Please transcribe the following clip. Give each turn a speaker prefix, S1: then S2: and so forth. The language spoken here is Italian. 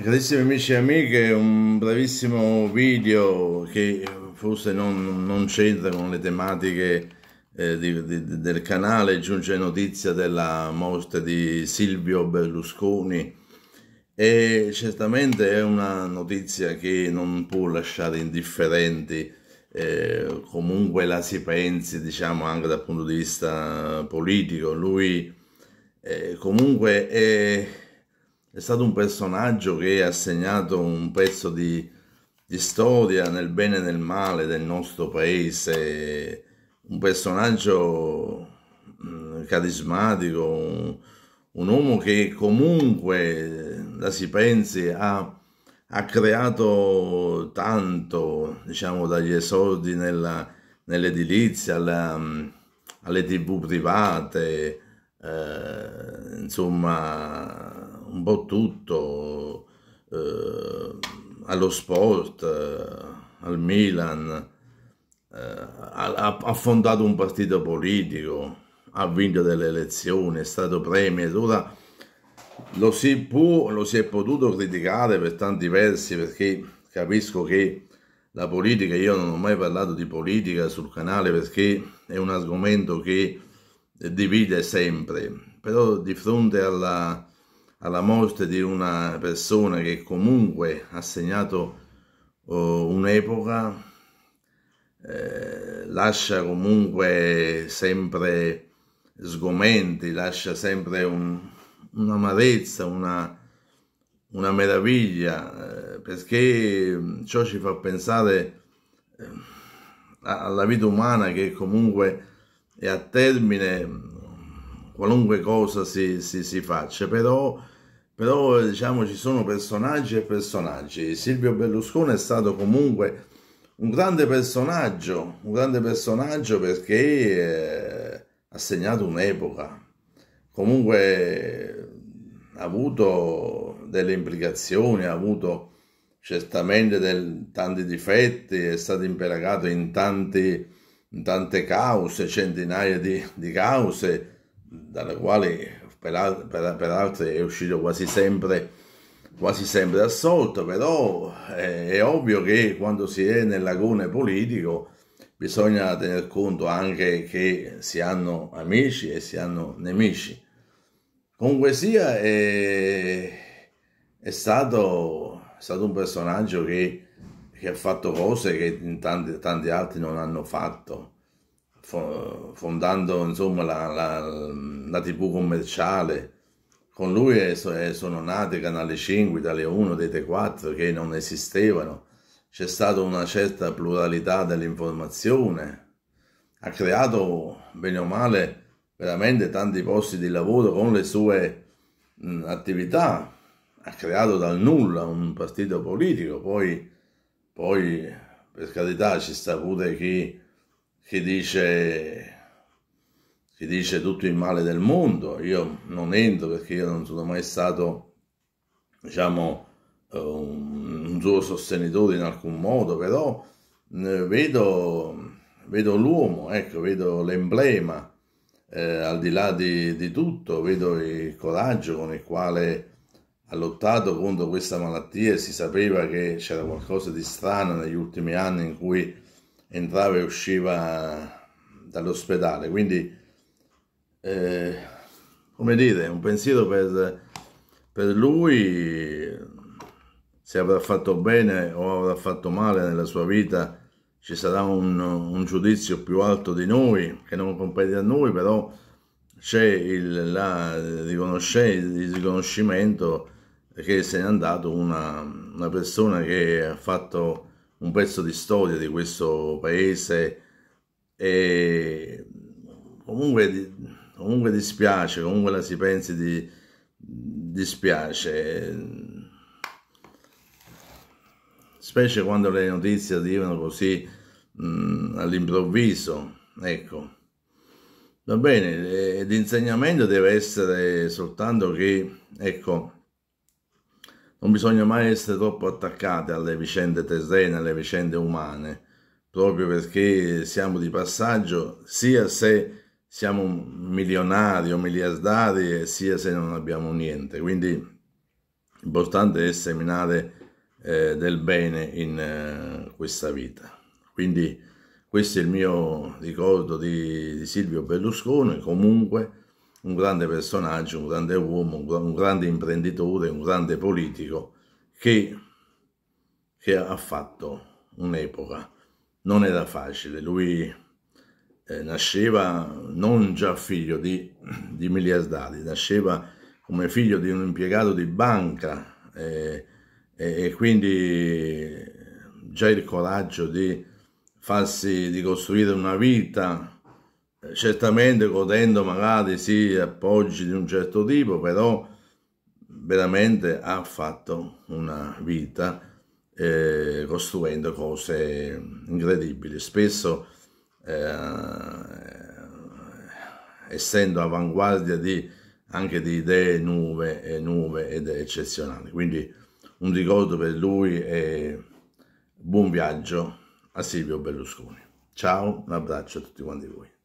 S1: Carissimi amici e amiche, un brevissimo video che forse non, non c'entra con le tematiche eh, di, di, del canale, giunge notizia della morte di Silvio Berlusconi e certamente è una notizia che non può lasciare indifferenti, eh, comunque la si pensi diciamo anche dal punto di vista politico, lui eh, comunque è è stato un personaggio che ha segnato un pezzo di, di storia nel bene e nel male del nostro paese, un personaggio mm, carismatico, un, un uomo che comunque, la si pensi, ha, ha creato tanto, diciamo, dagli esordi nell'edilizia alla, mm, alle tv private, eh, insomma un po' tutto, eh, allo sport, eh, al Milan, eh, ha, ha, fondato un partito politico, ha vinto delle elezioni, è stato premier, ora lo si può, lo si è potuto criticare per tanti versi perché capisco che la politica, io non ho mai parlato di politica sul canale perché è un argomento che divide sempre, però di fronte alla, alla morte di una persona che comunque ha segnato oh, un'epoca, eh, lascia comunque sempre sgomenti, lascia sempre un'amarezza, una, una, meraviglia, eh, perché ciò ci fa pensare eh, alla vita umana che comunque è a termine qualunque cosa si, si, si faccia, però, però diciamo, ci sono personaggi e personaggi. Silvio Berlusconi è stato comunque un grande personaggio, un grande personaggio perché eh, ha segnato un'epoca, comunque ha avuto delle implicazioni, ha avuto certamente del, tanti difetti, è stato impiegato in, in, tante cause, centinaia di, di cause, dalle quali per, per, per altre è uscito quasi sempre, quasi sempre assolto, però è, eh, è, ovvio che quando si è nel nell'agone politico bisogna tener conto anche che si hanno amici e si hanno nemici. Comunque sia, è, è, stato, è stato, un personaggio che, che, ha fatto cose che tanti, tanti altri non hanno fatto fondando insomma la, la, la tv commerciale. Con lui è, sono nate Canale 5, dalle 1, Rete 4 che non esistevano. C'è stata una certa pluralità dell'informazione. Ha creato, bene o male, veramente tanti posti di lavoro con le sue mh, attività. Ha creato dal nulla un partito politico. Poi, poi per carità, ci sta pure chi che dice, chi dice tutto il male del mondo, io non entro perché io non sono mai stato, diciamo, eh, un, un suo sostenitore in alcun modo, però eh, vedo, vedo l'uomo, ecco, vedo l'emblema, eh, al di là di, di, tutto, vedo il coraggio con il quale ha lottato contro questa malattia e si sapeva che c'era qualcosa di strano negli ultimi anni in cui entrava e usciva dall'ospedale. Quindi, eh, come dire, un pensiero per, per lui, se avrà fatto bene o avrà fatto male nella sua vita, ci sarà un, un giudizio più alto di noi, che non compete a noi, però c'è il, il riconoscimento che se n'è andato una, una persona che ha fatto un pezzo di storia di questo paese e comunque, comunque dispiace, comunque la si pensi di, dispiace specie quando le notizie arrivano così mm, all'improvviso ecco va bene eh, l'insegnamento deve essere soltanto che ecco non bisogna mai essere troppo attaccati alle vicende terrene, alle vicende umane, proprio perché siamo di passaggio, sia se siamo milionari o miliardari, sia se non abbiamo niente. Quindi l'importante è seminare eh, del bene in eh, questa vita. Quindi questo è il mio ricordo di, di Silvio Berlusconi, comunque un grande personaggio, un grande uomo, un, grande imprenditore, un grande politico che, che ha fatto un'epoca. Non era facile, lui eh, nasceva non già figlio di, di, miliardari, nasceva come figlio di un impiegato di banca eh, eh, e quindi già il coraggio di farsi, di costruire una vita eh, certamente godendo magari sì appoggi di un certo tipo, però veramente ha fatto una vita eh, costruendo cose incredibili. Spesso eh, essendo avanguardia di, anche di idee nuove e nuove ed eccezionali. Quindi un ricordo per lui e buon viaggio a Silvio Berlusconi. Ciao, un abbraccio a tutti quanti voi.